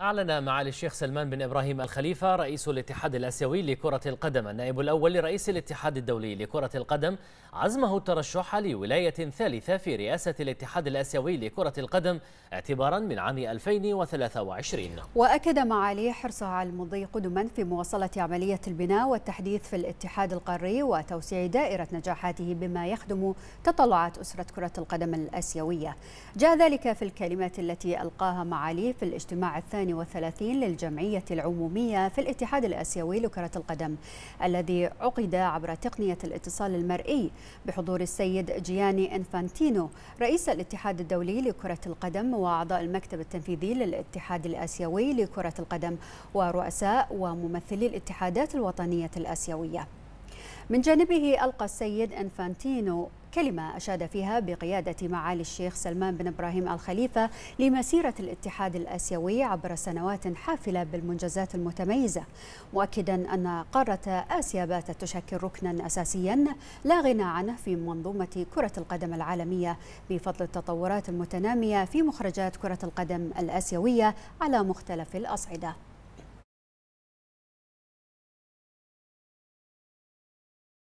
أعلن معالي الشيخ سلمان بن إبراهيم الخليفة رئيس الاتحاد الآسيوي لكرة القدم النائب الأول لرئيس الاتحاد الدولي لكرة القدم عزمه الترشح لولاية ثالثة في رئاسة الاتحاد الآسيوي لكرة القدم اعتبارا من عام 2023 وأكد معالي حرصه على المضي قدما في مواصلة عملية البناء والتحديث في الاتحاد القاري وتوسيع دائرة نجاحاته بما يخدم تطلعات أسرة كرة القدم الآسيوية جاء ذلك في الكلمات التي ألقاها معالي في الاجتماع الثاني 32 للجمعية العمومية في الاتحاد الآسيوي لكرة القدم الذي عقد عبر تقنية الاتصال المرئي بحضور السيد جياني إنفانتينو رئيس الاتحاد الدولي لكرة القدم وأعضاء المكتب التنفيذي للاتحاد الآسيوي لكرة القدم ورؤساء وممثلي الاتحادات الوطنية الآسيوية من جانبه ألقى السيد أنفانتينو كلمة أشاد فيها بقيادة معالي الشيخ سلمان بن إبراهيم الخليفة لمسيرة الاتحاد الآسيوي عبر سنوات حافلة بالمنجزات المتميزة مؤكدا أن قارة آسيا باتت تشكل ركنا أساسيا لا غنى عنه في منظومة كرة القدم العالمية بفضل التطورات المتنامية في مخرجات كرة القدم الآسيوية على مختلف الأصعدة